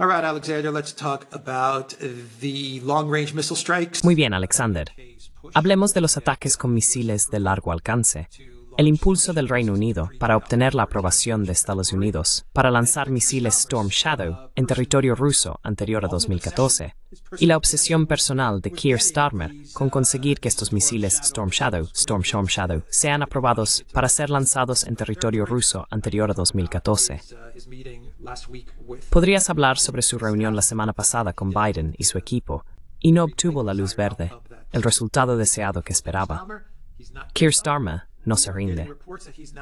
Alexander, Muy bien, Alexander. Hablemos de los ataques con misiles de largo alcance el impulso del Reino Unido para obtener la aprobación de Estados Unidos para lanzar misiles Storm Shadow en territorio ruso anterior a 2014 y la obsesión personal de Keir Starmer con conseguir que estos misiles Storm Shadow, Storm Shadow sean aprobados para ser lanzados en territorio ruso anterior a 2014. Podrías hablar sobre su reunión la semana pasada con Biden y su equipo y no obtuvo la luz verde, el resultado deseado que esperaba. Keir Starmer no se rinde.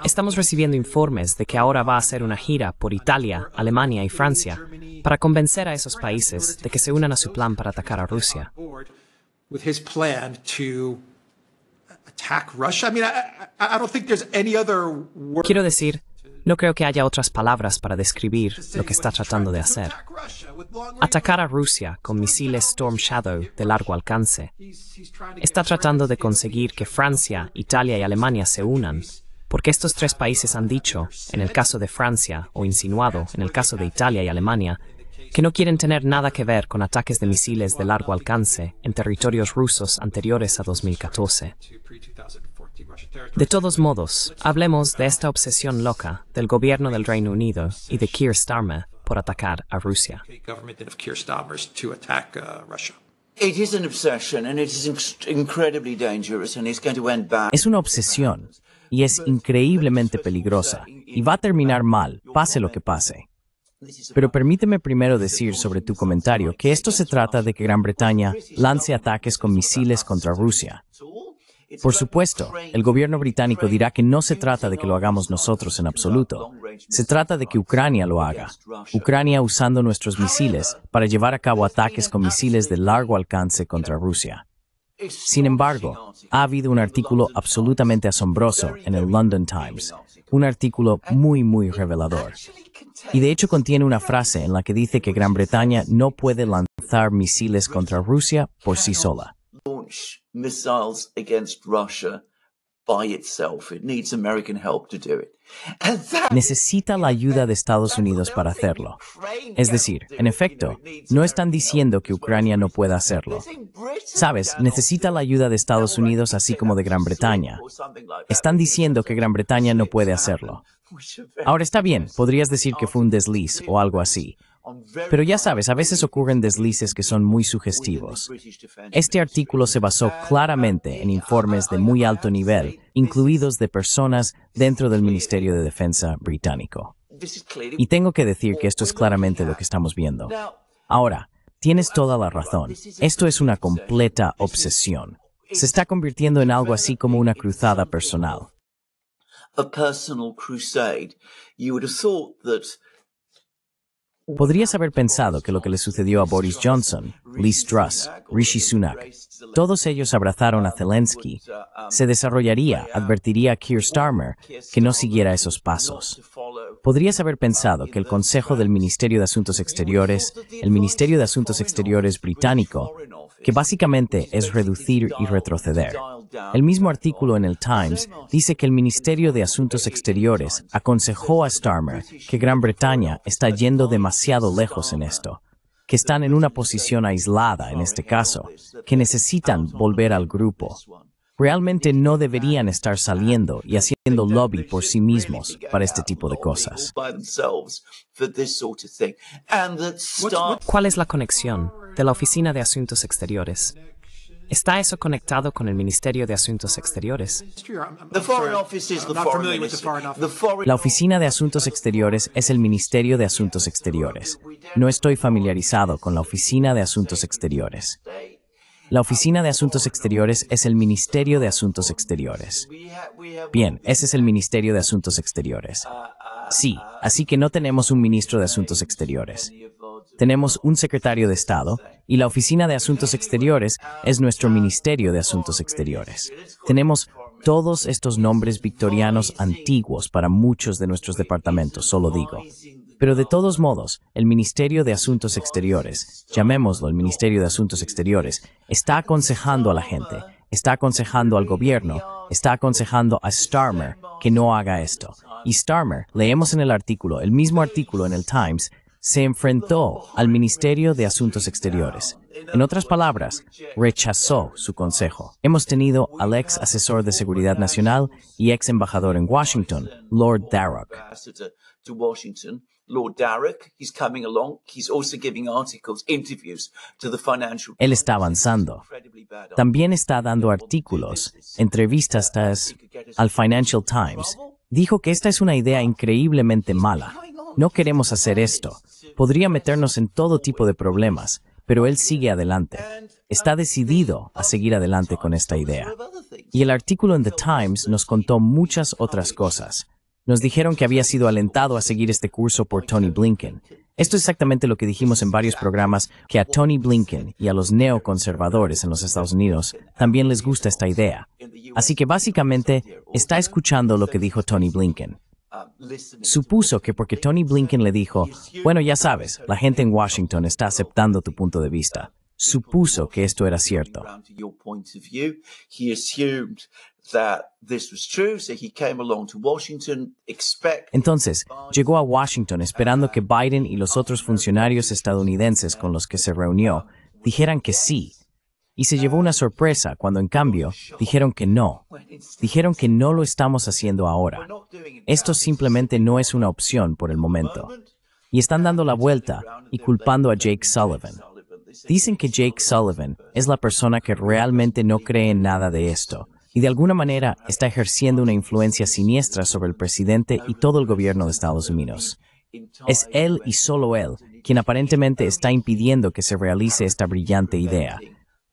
Estamos recibiendo informes de que ahora va a hacer una gira por Italia, Alemania y Francia para convencer a esos países de que se unan a su plan para atacar a Rusia. Quiero decir, no creo que haya otras palabras para describir lo que está tratando de hacer atacar a Rusia con misiles Storm Shadow de largo alcance. Está tratando de conseguir que Francia, Italia y Alemania se unan, porque estos tres países han dicho, en el caso de Francia, o insinuado, en el caso de Italia y Alemania, que no quieren tener nada que ver con ataques de misiles de largo alcance en territorios rusos anteriores a 2014. De todos modos, hablemos de esta obsesión loca del gobierno del Reino Unido y de Keir Starmer por atacar a Rusia. Es una obsesión y es increíblemente peligrosa y va a terminar mal, pase lo que pase. Pero permíteme primero decir sobre tu comentario que esto se trata de que Gran Bretaña lance ataques con misiles contra Rusia. Por supuesto, el gobierno británico dirá que no se trata de que lo hagamos nosotros en absoluto. Se trata de que Ucrania lo haga. Ucrania usando nuestros misiles para llevar a cabo ataques con misiles de largo alcance contra Rusia. Sin embargo, ha habido un artículo absolutamente asombroso en el London Times, un artículo muy, muy revelador. Y de hecho contiene una frase en la que dice que Gran Bretaña no puede lanzar misiles contra Rusia por sí sola. Necesita la ayuda de Estados Unidos para hacerlo. Es decir, en efecto, no están diciendo que Ucrania no pueda hacerlo. Sabes, necesita la ayuda de Estados Unidos así como de Gran Bretaña. Están diciendo que Gran Bretaña no puede hacerlo. Ahora está bien, podrías decir que fue un desliz o algo así, pero ya sabes, a veces ocurren deslices que son muy sugestivos. Este artículo se basó uh, claramente en informes de muy alto nivel, incluidos de personas dentro del Ministerio de Defensa británico. Y tengo que decir que esto es claramente lo que estamos viendo. Ahora, tienes toda la razón. Esto es una completa obsesión. Se está convirtiendo en algo así como una cruzada personal. Podrías haber pensado que lo que le sucedió a Boris Johnson, Liz Truss, Rishi Sunak, todos ellos abrazaron a Zelensky, se desarrollaría, advertiría a Keir Starmer que no siguiera esos pasos. Podrías haber pensado que el Consejo del Ministerio de Asuntos Exteriores, el Ministerio de Asuntos Exteriores británico, que básicamente es reducir y retroceder, el mismo artículo en el Times dice que el Ministerio de Asuntos Exteriores aconsejó a Starmer que Gran Bretaña está yendo demasiado lejos en esto, que están en una posición aislada en este caso, que necesitan volver al grupo. Realmente no deberían estar saliendo y haciendo lobby por sí mismos para este tipo de cosas. ¿Cuál es la conexión de la Oficina de Asuntos Exteriores ¿Está eso conectado con el Ministerio de Asuntos Exteriores? La Oficina de Asuntos Exteriores es el Ministerio de Asuntos Exteriores. No estoy familiarizado con la Oficina de Asuntos Exteriores. La Oficina de Asuntos Exteriores es el Ministerio de Asuntos Exteriores. Bien, ese es el Ministerio de Asuntos Exteriores. Sí, así que no tenemos un ministro de Asuntos Exteriores tenemos un secretario de Estado y la Oficina de Asuntos Exteriores es nuestro Ministerio de Asuntos Exteriores. Tenemos todos estos nombres victorianos antiguos para muchos de nuestros departamentos, solo digo. Pero de todos modos, el Ministerio de Asuntos Exteriores, llamémoslo el Ministerio de Asuntos Exteriores, está aconsejando a la gente, está aconsejando al gobierno, está aconsejando a Starmer que no haga esto. Y Starmer, leemos en el artículo, el mismo artículo en el Times, se enfrentó al Ministerio de Asuntos Exteriores. En otras palabras, rechazó su consejo. Hemos tenido al ex asesor de seguridad nacional y ex embajador en Washington, Lord Darrock. Él está avanzando. También está dando artículos, entrevistas al Financial Times. Dijo que esta es una idea increíblemente mala. No queremos hacer esto. Podría meternos en todo tipo de problemas, pero él sigue adelante. Está decidido a seguir adelante con esta idea. Y el artículo en The Times nos contó muchas otras cosas. Nos dijeron que había sido alentado a seguir este curso por Tony Blinken. Esto es exactamente lo que dijimos en varios programas, que a Tony Blinken y a los neoconservadores en los Estados Unidos también les gusta esta idea. Así que básicamente está escuchando lo que dijo Tony Blinken. Supuso que porque Tony Blinken le dijo, bueno, ya sabes, la gente en Washington está aceptando tu punto de vista, supuso que esto era cierto. Entonces, llegó a Washington esperando que Biden y los otros funcionarios estadounidenses con los que se reunió dijeran que sí, y se llevó una sorpresa cuando en cambio dijeron que no. Dijeron que no lo estamos haciendo ahora. Esto simplemente no es una opción por el momento. Y están dando la vuelta y culpando a Jake Sullivan. Dicen que Jake Sullivan es la persona que realmente no cree en nada de esto y de alguna manera está ejerciendo una influencia siniestra sobre el presidente y todo el gobierno de Estados Unidos. Es él y solo él quien aparentemente está impidiendo que se realice esta brillante idea,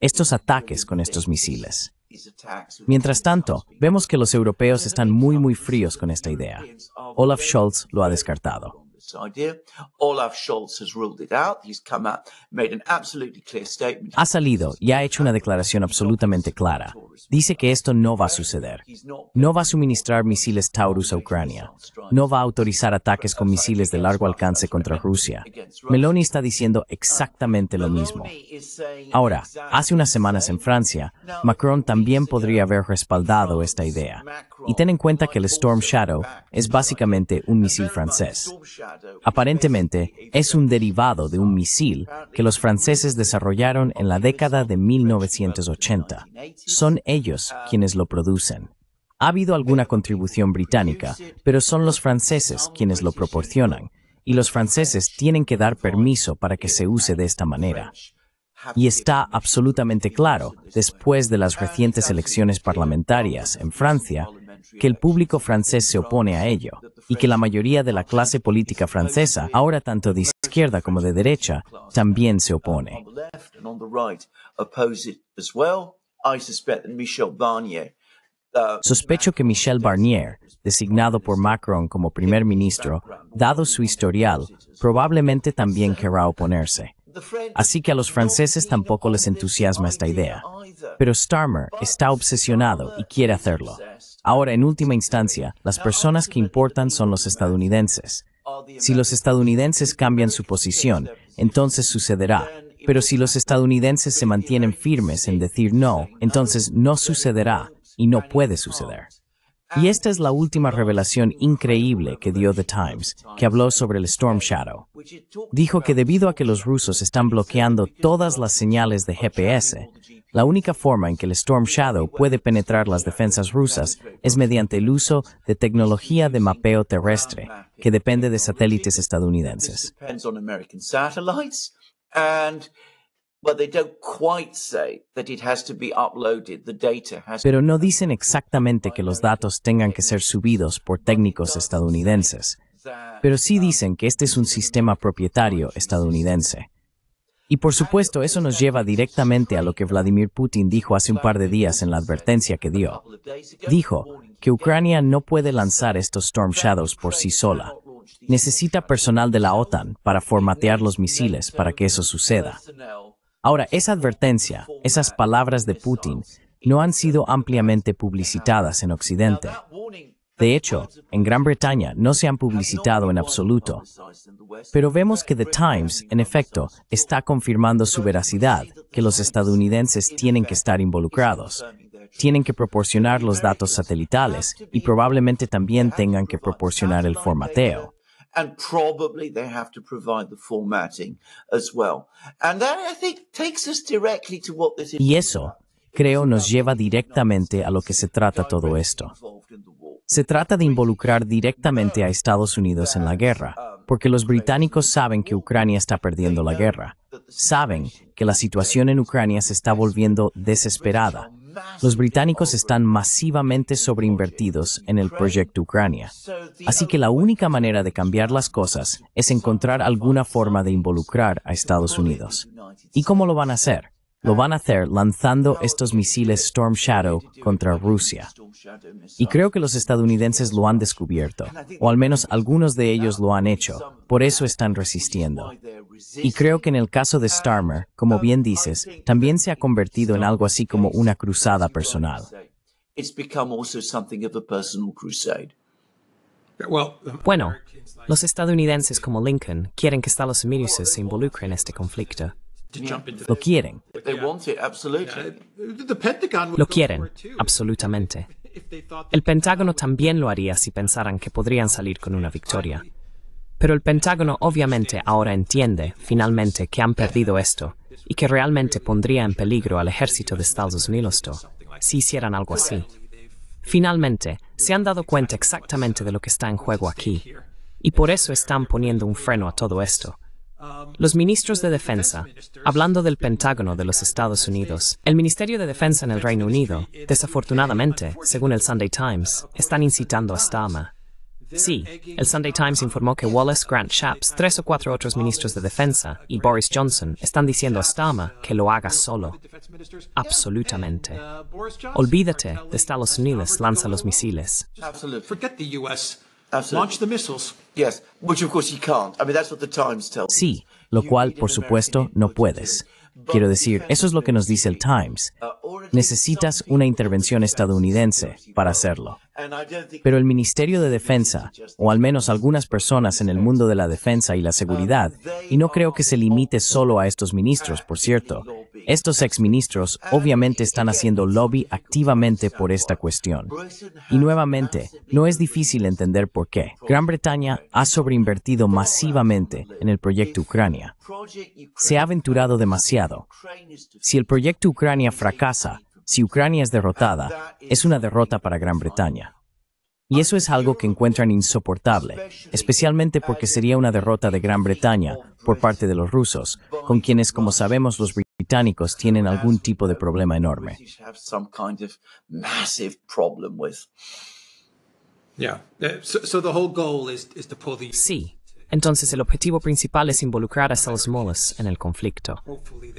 estos ataques con estos misiles. Mientras tanto, vemos que los europeos están muy muy fríos con esta idea. Olaf Scholz lo ha descartado. Ha salido y ha hecho una declaración absolutamente clara. Dice que esto no va a suceder. No va a suministrar misiles Taurus a Ucrania. No va a autorizar ataques con misiles de largo alcance contra Rusia. Meloni está diciendo exactamente lo mismo. Ahora, hace unas semanas en Francia, Macron también podría haber respaldado esta idea. Y ten en cuenta que el Storm Shadow es básicamente un misil francés. Aparentemente, es un derivado de un misil que los franceses desarrollaron en la década de 1980. Son ellos quienes lo producen. Ha habido alguna contribución británica, pero son los franceses quienes lo proporcionan, y los franceses tienen que dar permiso para que se use de esta manera. Y está absolutamente claro, después de las recientes elecciones parlamentarias en Francia, que el público francés se opone a ello y que la mayoría de la clase política francesa, ahora tanto de izquierda como de derecha, también se opone. Uh, Sospecho que Michel Barnier, designado por Macron como primer ministro, dado su historial, probablemente también querrá oponerse. Así que a los franceses tampoco les entusiasma esta idea. Pero Starmer está obsesionado y quiere hacerlo. Ahora, en última instancia, las personas que importan son los estadounidenses. Si los estadounidenses cambian su posición, entonces sucederá. Pero si los estadounidenses se mantienen firmes en decir no, entonces no sucederá y no puede suceder. Y esta es la última revelación increíble que dio The Times, que habló sobre el Storm Shadow. Dijo que debido a que los rusos están bloqueando todas las señales de GPS, la única forma en que el Storm Shadow puede penetrar las defensas rusas es mediante el uso de tecnología de mapeo terrestre, que depende de satélites estadounidenses. Pero no dicen exactamente que los datos tengan que ser subidos por técnicos estadounidenses, pero sí dicen que este es un sistema propietario estadounidense. Y por supuesto, eso nos lleva directamente a lo que Vladimir Putin dijo hace un par de días en la advertencia que dio. Dijo que Ucrania no puede lanzar estos Storm Shadows por sí sola. Necesita personal de la OTAN para formatear los misiles para que eso suceda. Ahora, esa advertencia, esas palabras de Putin, no han sido ampliamente publicitadas en Occidente. De hecho, en Gran Bretaña no se han publicitado en absoluto. Pero vemos que The Times, en efecto, está confirmando su veracidad, que los estadounidenses tienen que estar involucrados, tienen que proporcionar los datos satelitales y probablemente también tengan que proporcionar el formateo. Y eso, creo, nos lleva directamente a lo que se trata todo esto. Se trata de involucrar directamente a Estados Unidos en la guerra, porque los británicos saben que Ucrania está perdiendo la guerra. Saben que la situación en Ucrania se está volviendo desesperada los británicos están masivamente sobreinvertidos en el proyecto Ucrania. Así que la única manera de cambiar las cosas es encontrar alguna forma de involucrar a Estados Unidos. ¿Y cómo lo van a hacer? lo van a hacer lanzando estos misiles Storm Shadow contra Rusia. Y creo que los estadounidenses lo han descubierto, o al menos algunos de ellos lo han hecho, por eso están resistiendo. Y creo que en el caso de Starmer, como bien dices, también se ha convertido en algo así como una cruzada personal. Bueno, los estadounidenses como Lincoln quieren que Estados Unidos se involucre en este conflicto. Lo quieren. Lo quieren, absolutamente. El Pentágono también lo haría si pensaran que podrían salir con una victoria. Pero el Pentágono obviamente ahora entiende, finalmente, que han perdido esto y que realmente pondría en peligro al ejército de Estados Unidos esto si hicieran algo así. Finalmente, se han dado cuenta exactamente de lo que está en juego aquí y por eso están poniendo un freno a todo esto los ministros de Defensa, hablando del Pentágono de los Estados Unidos, el Ministerio de Defensa en el Reino Unido, desafortunadamente, según el Sunday Times, están incitando a Stama. Sí, el Sunday Times informó que Wallace, Grant Shapps, tres o cuatro otros ministros de Defensa y Boris Johnson están diciendo a Stama que lo haga solo. Absolutamente. Olvídate de Estados Unidos lanza los misiles. Sí, lo cual, por supuesto, no puedes. Quiero decir, eso es lo que nos dice el Times. Uh, Necesitas una intervención estadounidense para hacerlo. Pero el Ministerio de Defensa, o al menos algunas personas en el mundo de la defensa y la uh, seguridad, y no creo que se limite solo a estos ministros, por cierto, estos exministros obviamente están haciendo lobby activamente por esta cuestión. Y nuevamente, no es difícil entender por qué. Gran Bretaña ha sobreinvertido masivamente en el proyecto Ucrania. Se ha aventurado demasiado. Si el proyecto Ucrania fracasa, si Ucrania es derrotada, es una derrota para Gran Bretaña. Y eso es algo que encuentran insoportable, especialmente porque sería una derrota de Gran Bretaña por parte de los rusos, con quienes, como sabemos, los tienen algún tipo de problema enorme. Sí. Entonces el objetivo principal es involucrar a Estados en el conflicto.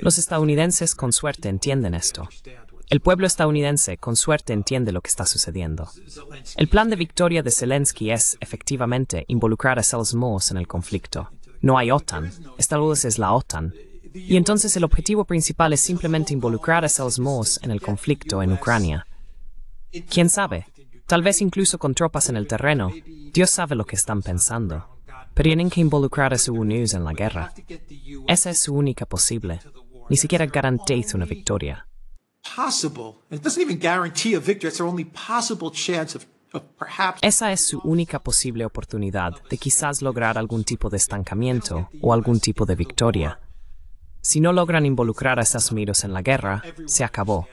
Los estadounidenses con suerte entienden esto. El pueblo estadounidense con suerte entiende lo que está sucediendo. El plan de victoria de Zelensky es, efectivamente, involucrar a Estados en el conflicto. No hay OTAN. Estados Unidos es la OTAN. Y entonces el objetivo principal es simplemente involucrar a Sosmos en el conflicto en Ucrania. ¿Quién sabe? Tal vez incluso con tropas en el terreno. Dios sabe lo que están pensando. Pero tienen que involucrar a su en la guerra. Esa es su única posible. Ni siquiera garantiza una victoria. Esa es su única posible oportunidad de quizás lograr algún tipo de estancamiento o algún tipo de victoria. Si no logran involucrar a Estados Unidos en la guerra, se acabó.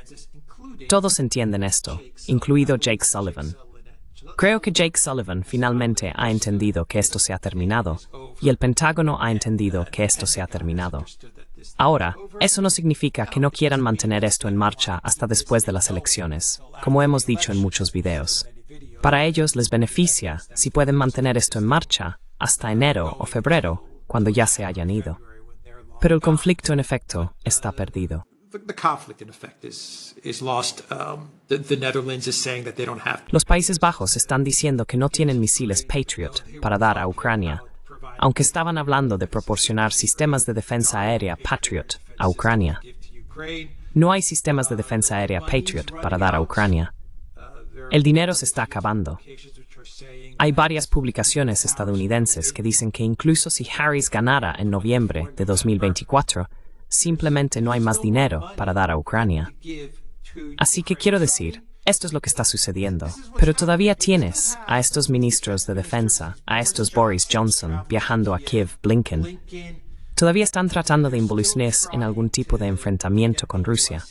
Todos entienden esto, incluido Jake Sullivan. Creo que Jake Sullivan finalmente ha entendido que esto se ha terminado y el Pentágono ha entendido que esto se ha terminado. Ahora, eso no significa que no quieran mantener esto en marcha hasta después de las elecciones, como hemos dicho en muchos videos. Para ellos les beneficia si pueden mantener esto en marcha hasta enero o febrero, cuando ya se hayan ido. Pero el conflicto en efecto está perdido. Um, Los Países Bajos están diciendo que no tienen misiles Patriot para dar a Ucrania, aunque estaban hablando de proporcionar sistemas de defensa aérea Patriot a Ucrania. No hay sistemas de defensa aérea Patriot para dar a Ucrania. El dinero se está acabando. Hay varias publicaciones estadounidenses que dicen que incluso si Harris ganara en noviembre de 2024, simplemente no hay más dinero para dar a Ucrania. Así que quiero decir, esto es lo que está sucediendo. Pero todavía tienes a estos ministros de defensa, a estos Boris Johnson viajando a Kiev, Blinken. Todavía están tratando de involucrarse en algún tipo de enfrentamiento con Rusia.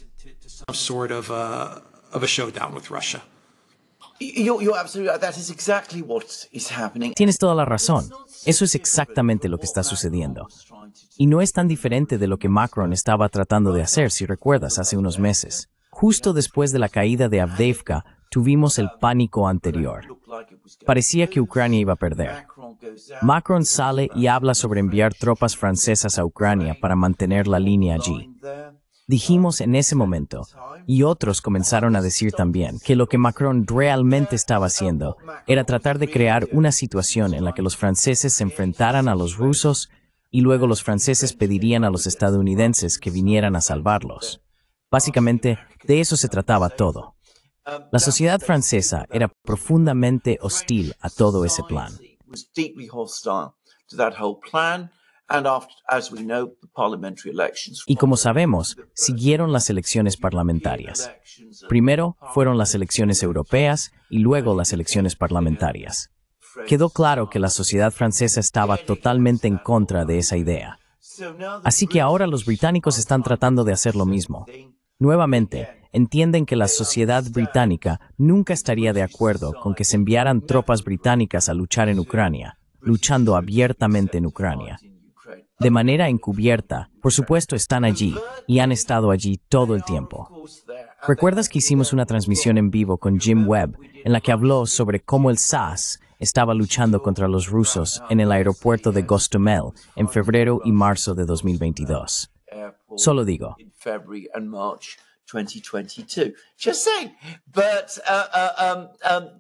Tienes toda la razón. Eso es exactamente lo que está sucediendo. Y no es tan diferente de lo que Macron estaba tratando de hacer, si recuerdas, hace unos meses. Justo después de la caída de Avdevka, tuvimos el pánico anterior. Parecía que Ucrania iba a perder. Macron sale y habla sobre enviar tropas francesas a Ucrania para mantener la línea allí. Dijimos en ese momento, y otros comenzaron a decir también, que lo que Macron realmente estaba haciendo era tratar de crear una situación en la que los franceses se enfrentaran a los rusos y luego los franceses pedirían a los estadounidenses que vinieran a salvarlos. Básicamente, de eso se trataba todo. La sociedad francesa era profundamente hostil a todo ese plan. Y como sabemos, siguieron las elecciones parlamentarias. Primero fueron las elecciones europeas y luego las elecciones parlamentarias. Quedó claro que la sociedad francesa estaba totalmente en contra de esa idea. Así que ahora los británicos están tratando de hacer lo mismo. Nuevamente, entienden que la sociedad británica nunca estaría de acuerdo con que se enviaran tropas británicas a luchar en Ucrania, luchando abiertamente en Ucrania de manera encubierta, por supuesto están allí y han estado allí todo el tiempo. ¿Recuerdas que hicimos una transmisión en vivo con Jim Webb en la que habló sobre cómo el SAS estaba luchando contra los rusos en el aeropuerto de Gostomel en febrero y marzo de 2022? Solo digo.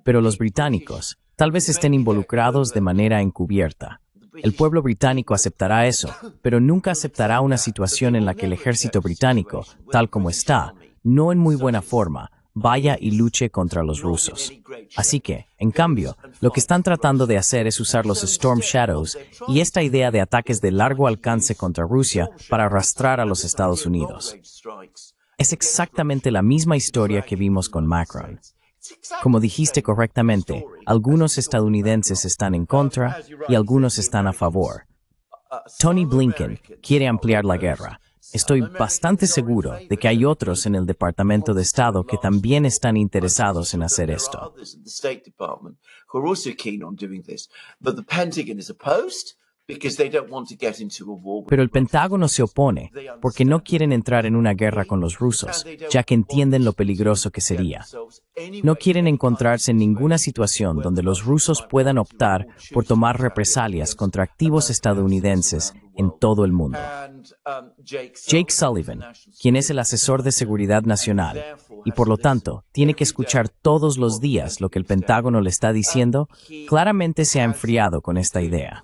Pero los británicos tal vez estén involucrados de manera encubierta. El pueblo británico aceptará eso, pero nunca aceptará una situación en la que el ejército británico, tal como está, no en muy buena forma, vaya y luche contra los rusos. Así que, en cambio, lo que están tratando de hacer es usar los Storm Shadows y esta idea de ataques de largo alcance contra Rusia para arrastrar a los Estados Unidos. Es exactamente la misma historia que vimos con Macron. Como dijiste correctamente, algunos estadounidenses están en contra y algunos están a favor. Tony Blinken quiere ampliar la guerra. Estoy bastante seguro de que hay otros en el Departamento de Estado que también están interesados en hacer esto. Pero el Pentágono se opone porque no quieren entrar en una guerra con los rusos, ya que entienden lo peligroso que sería. No quieren encontrarse en ninguna situación donde los rusos puedan optar por tomar represalias contra activos estadounidenses en todo el mundo. Um, Jake Sullivan, quien es el asesor de seguridad nacional, y por lo tanto tiene que escuchar todos los días lo que el Pentágono le está diciendo, claramente se ha enfriado con esta idea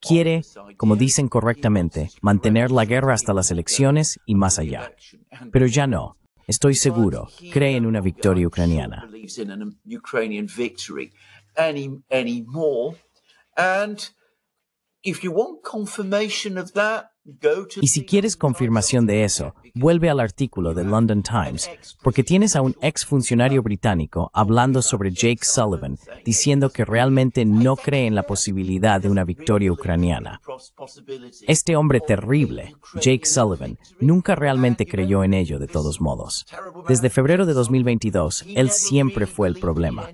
quiere, como dicen correctamente, mantener la guerra hasta las elecciones y más allá. Pero ya no. Estoy seguro, cree en una victoria ucraniana. Y si quieres confirmación de eso, Vuelve al artículo de London Times porque tienes a un ex funcionario británico hablando sobre Jake Sullivan, diciendo que realmente no cree en la posibilidad de una victoria ucraniana. Este hombre terrible, Jake Sullivan, nunca realmente creyó en ello de todos modos. Desde febrero de 2022, él siempre fue el problema.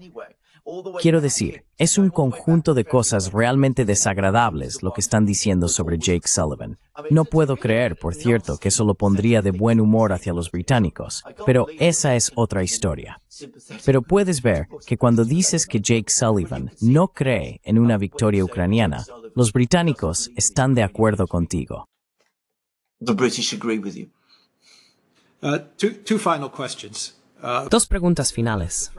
Quiero decir, es un conjunto de cosas realmente desagradables lo que están diciendo sobre Jake Sullivan. No puedo creer, por cierto, que eso lo pondría de buen humor hacia los británicos, pero esa es otra historia. Pero puedes ver que cuando dices que Jake Sullivan no cree en una victoria ucraniana, los británicos están de acuerdo contigo. The British agree with you. Uh, two Dos preguntas finales.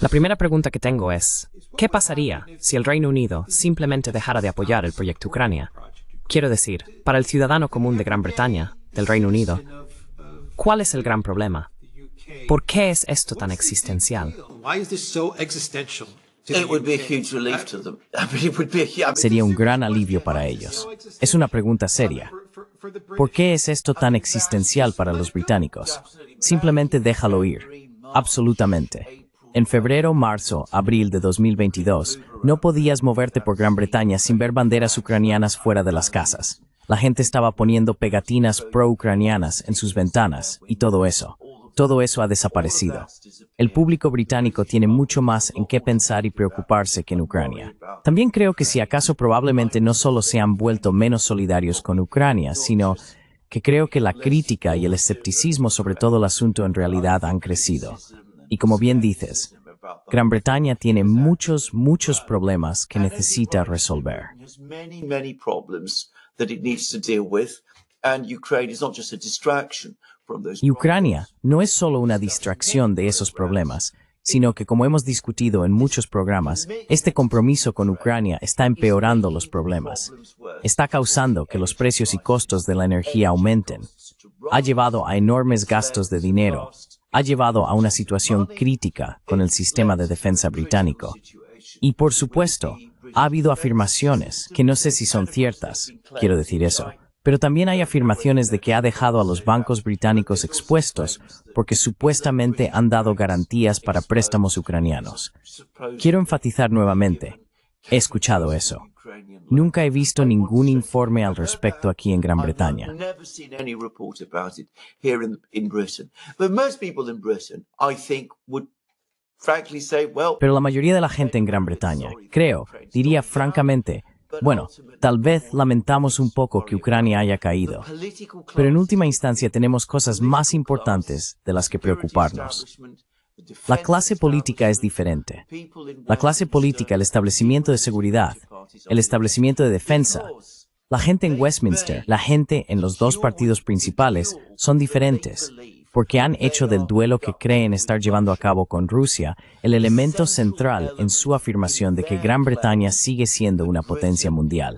La primera pregunta que tengo es, ¿qué pasaría si el Reino Unido simplemente dejara de apoyar el proyecto Ucrania? Quiero decir, para el ciudadano común de Gran Bretaña, del Reino Unido, ¿cuál es el gran problema? ¿Por qué es esto tan existencial? Sería un gran alivio para ellos. Es una pregunta seria. ¿Por qué es esto tan existencial para los británicos? Simplemente déjalo ir. Absolutamente. En febrero, marzo, abril de 2022, no podías moverte por Gran Bretaña sin ver banderas ucranianas fuera de las casas. La gente estaba poniendo pegatinas pro-ucranianas en sus ventanas y todo eso. Todo eso ha desaparecido. El público británico tiene mucho más en qué pensar y preocuparse que en Ucrania. También creo que si acaso probablemente no solo se han vuelto menos solidarios con Ucrania, sino que creo que la crítica y el escepticismo sobre todo el asunto en realidad han crecido. Y como bien dices, Gran Bretaña tiene muchos, muchos problemas que necesita resolver. and Ukraine is not just a distraction y Ucrania no es solo una distracción de esos problemas, sino que como hemos discutido en muchos programas, este compromiso con Ucrania está empeorando los problemas. Está causando que los precios y costos de la energía aumenten. Ha llevado a enormes gastos de dinero. Ha llevado a una situación crítica con el sistema de defensa británico. Y por supuesto, ha habido afirmaciones que no sé si son ciertas, quiero decir eso, pero también hay afirmaciones de que ha dejado a los bancos británicos expuestos porque supuestamente han dado garantías para préstamos ucranianos. Quiero enfatizar nuevamente, he escuchado eso. Nunca he visto ningún informe al respecto aquí en Gran Bretaña. Pero la mayoría de la gente en Gran Bretaña, creo, diría francamente, bueno, tal vez lamentamos un poco que Ucrania haya caído, pero en última instancia tenemos cosas más importantes de las que preocuparnos. La clase política es diferente. La clase política, el establecimiento de seguridad, el establecimiento de defensa, la gente en Westminster, la gente en los dos partidos principales son diferentes porque han hecho del duelo que creen estar llevando a cabo con Rusia el elemento central en su afirmación de que Gran Bretaña sigue siendo una potencia mundial.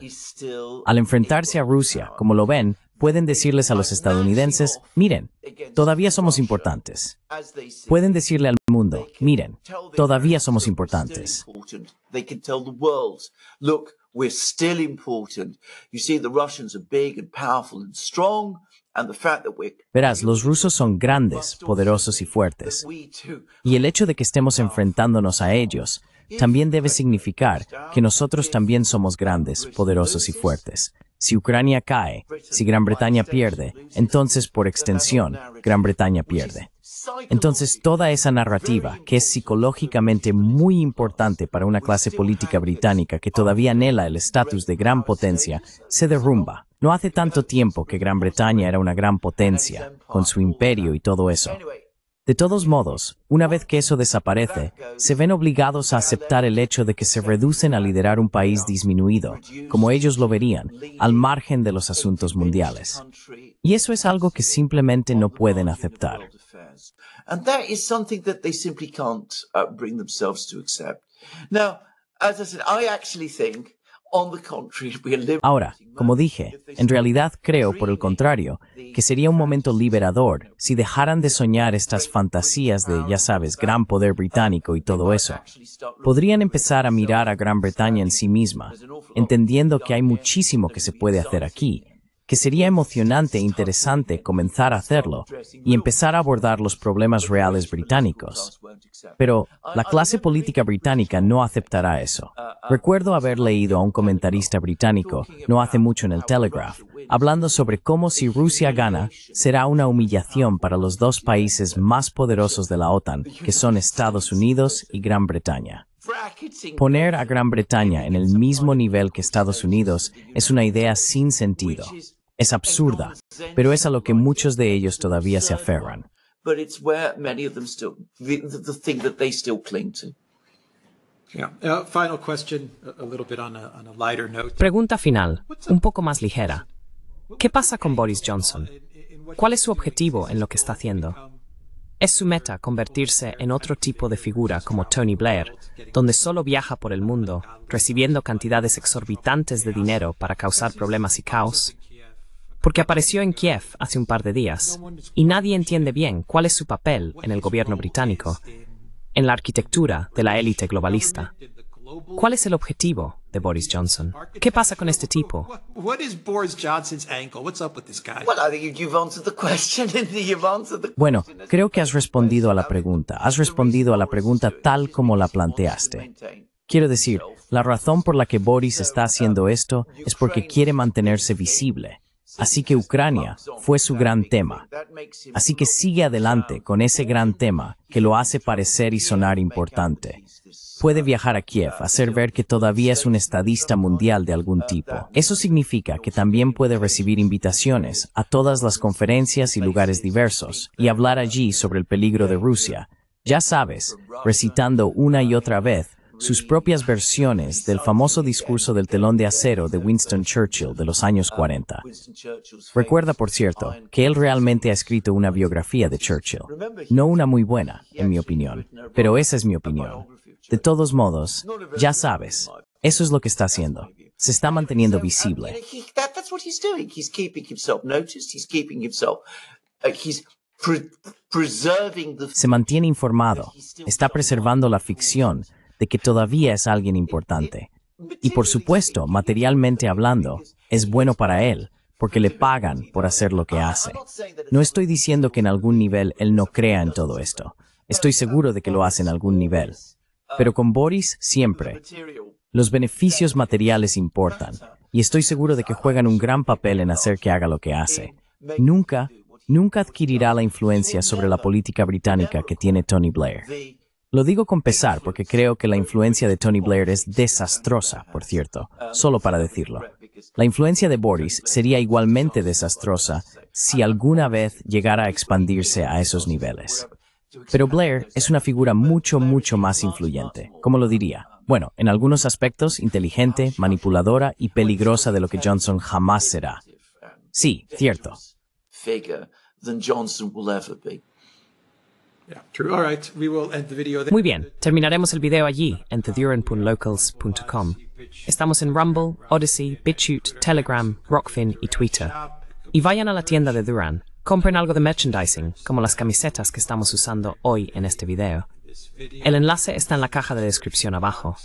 Al enfrentarse a Rusia, como lo ven, pueden decirles a los estadounidenses, miren, todavía somos importantes. Pueden decirle al mundo, miren, todavía somos importantes. We're still important. You see, the Russians are big and powerful and strong. Verás, los rusos son grandes, poderosos y fuertes. Y el hecho de que estemos enfrentándonos a ellos también debe significar que nosotros también somos grandes, poderosos y fuertes. Si Ucrania cae, si Gran Bretaña pierde, entonces por extensión, Gran Bretaña pierde. Entonces toda esa narrativa, que es psicológicamente muy importante para una clase política británica que todavía anhela el estatus de gran potencia, se derrumba. No hace tanto tiempo que Gran Bretaña era una gran potencia, con su imperio y todo eso. De todos modos, una vez que eso desaparece, se ven obligados a aceptar el hecho de que se reducen a liderar un país disminuido, como ellos lo verían, al margen de los asuntos mundiales. Y eso es algo que simplemente no pueden aceptar. Uh, Now, as I said, I actually think Ahora, como dije, en realidad creo, por el contrario, que sería un momento liberador si dejaran de soñar estas fantasías de, ya sabes, gran poder británico y todo eso. Podrían empezar a mirar a Gran Bretaña en sí misma, entendiendo que hay muchísimo que se puede hacer aquí que sería emocionante e interesante comenzar a hacerlo y empezar a abordar los problemas reales británicos. Pero la clase política británica no aceptará eso. Recuerdo haber leído a un comentarista británico no hace mucho en el Telegraph, hablando sobre cómo si Rusia gana, será una humillación para los dos países más poderosos de la OTAN, que son Estados Unidos y Gran Bretaña. Poner a Gran Bretaña en el mismo nivel que Estados Unidos es una idea sin sentido. Es absurda, pero es a lo que muchos de ellos todavía se aferran. Pregunta final, un poco más ligera. ¿Qué pasa con Boris Johnson? ¿Cuál es su objetivo en lo que está haciendo? ¿Es su meta convertirse en otro tipo de figura como Tony Blair, donde solo viaja por el mundo, recibiendo cantidades exorbitantes de dinero para causar problemas y caos? porque apareció en Kiev hace un par de días y nadie entiende bien cuál es su papel en el gobierno británico, en la arquitectura de la élite globalista. ¿Cuál es el objetivo de Boris Johnson? ¿Qué pasa con este tipo? Bueno, creo que has respondido a la pregunta. Has respondido a la pregunta tal como la planteaste. Quiero decir, la razón por la que Boris está haciendo esto es porque quiere mantenerse visible Así que Ucrania fue su gran tema. Así que sigue adelante con ese gran tema que lo hace parecer y sonar importante. Puede viajar a Kiev, hacer ver que todavía es un estadista mundial de algún tipo. Eso significa que también puede recibir invitaciones a todas las conferencias y lugares diversos y hablar allí sobre el peligro de Rusia. Ya sabes, recitando una y otra vez sus propias versiones del famoso discurso del telón de acero de Winston Churchill de los años 40. Recuerda, por cierto, que él realmente ha escrito una biografía de Churchill. No una muy buena, en mi opinión, pero esa es mi opinión. De todos modos, ya sabes, eso es lo que está haciendo. Se está manteniendo visible. Se mantiene informado, está preservando la ficción, de que todavía es alguien importante. Y por supuesto, materialmente hablando, es bueno para él, porque le pagan por hacer lo que hace. No estoy diciendo que en algún nivel él no crea en todo esto. Estoy seguro de que lo hace en algún nivel. Pero con Boris siempre. Los beneficios materiales importan, y estoy seguro de que juegan un gran papel en hacer que haga lo que hace. Nunca, nunca adquirirá la influencia sobre la política británica que tiene Tony Blair. Lo digo con pesar porque creo que la influencia de Tony Blair es desastrosa, por cierto, solo para decirlo. La influencia de Boris sería igualmente desastrosa si alguna vez llegara a expandirse a esos niveles. Pero Blair es una figura mucho, mucho más influyente, como lo diría. Bueno, en algunos aspectos, inteligente, manipuladora y peligrosa de lo que Johnson jamás será. Sí, cierto. Muy bien, terminaremos el video allí en theduran.locals.com. Estamos en Rumble, Odyssey, BitChute, Telegram, Rockfin y Twitter. Y vayan a la tienda de Duran, compren algo de merchandising, como las camisetas que estamos usando hoy en este video. El enlace está en la caja de descripción abajo.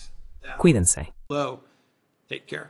Cuídense. Take care.